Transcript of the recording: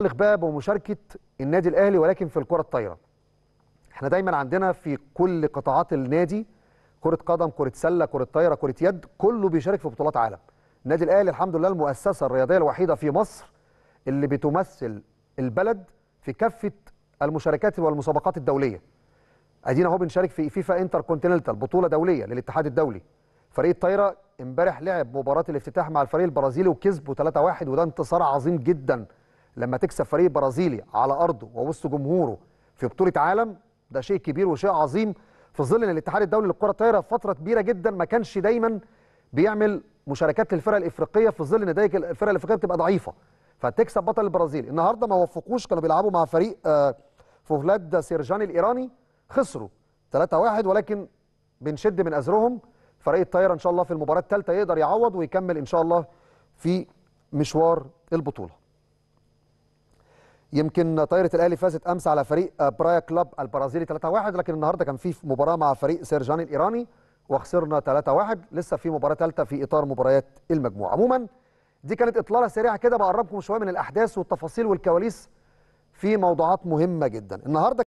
نتعلق بقى بمشاركه النادي الاهلي ولكن في الكره الطايره. احنا دايما عندنا في كل قطاعات النادي كره قدم، كره سله، كره طايره، كره يد، كله بيشارك في بطولات عالم. النادي الاهلي الحمد لله المؤسسه الرياضيه الوحيده في مصر اللي بتمثل البلد في كافه المشاركات والمسابقات الدوليه. ادينا اهو بنشارك في فيفا انتر كونتيننتال بطوله دوليه للاتحاد الدولي. فريق الطايره امبارح لعب مباراه الافتتاح مع الفريق البرازيلي وكسبه 3-1 وده انتصار عظيم جدا. لما تكسب فريق برازيلي على ارضه ووسط جمهوره في بطوله عالم ده شيء كبير وشيء عظيم في ظل ان الاتحاد الدولي للكره الطايره فتره كبيره جدا ما كانش دايما بيعمل مشاركات للفرق الافريقيه في ظل ان دايك الفرق الافريقيه بتبقى ضعيفه فتكسب بطل البرازيل النهارده ما وفقوش كانوا بيلعبوا مع فريق آه، فوفلاد سيرجان الايراني خسروا 3-1 ولكن بنشد من ازرهم فريق الطايره ان شاء الله في المباراه الثالثه يقدر يعوض ويكمل ان شاء الله في مشوار البطوله يمكن طايره الاهلي فازت امس على فريق آه، برايا كلاب البرازيلي 3-1 لكن النهارده كان في مباراه مع فريق سيرجان الايراني وخسرنا 3-1 لسه في مباراه ثالثه في اطار مباريات المجموعه عموما دي كانت اطلاله سريعه كده بقربكم شويه من الاحداث والتفاصيل والكواليس في موضوعات مهمه جدا النهارده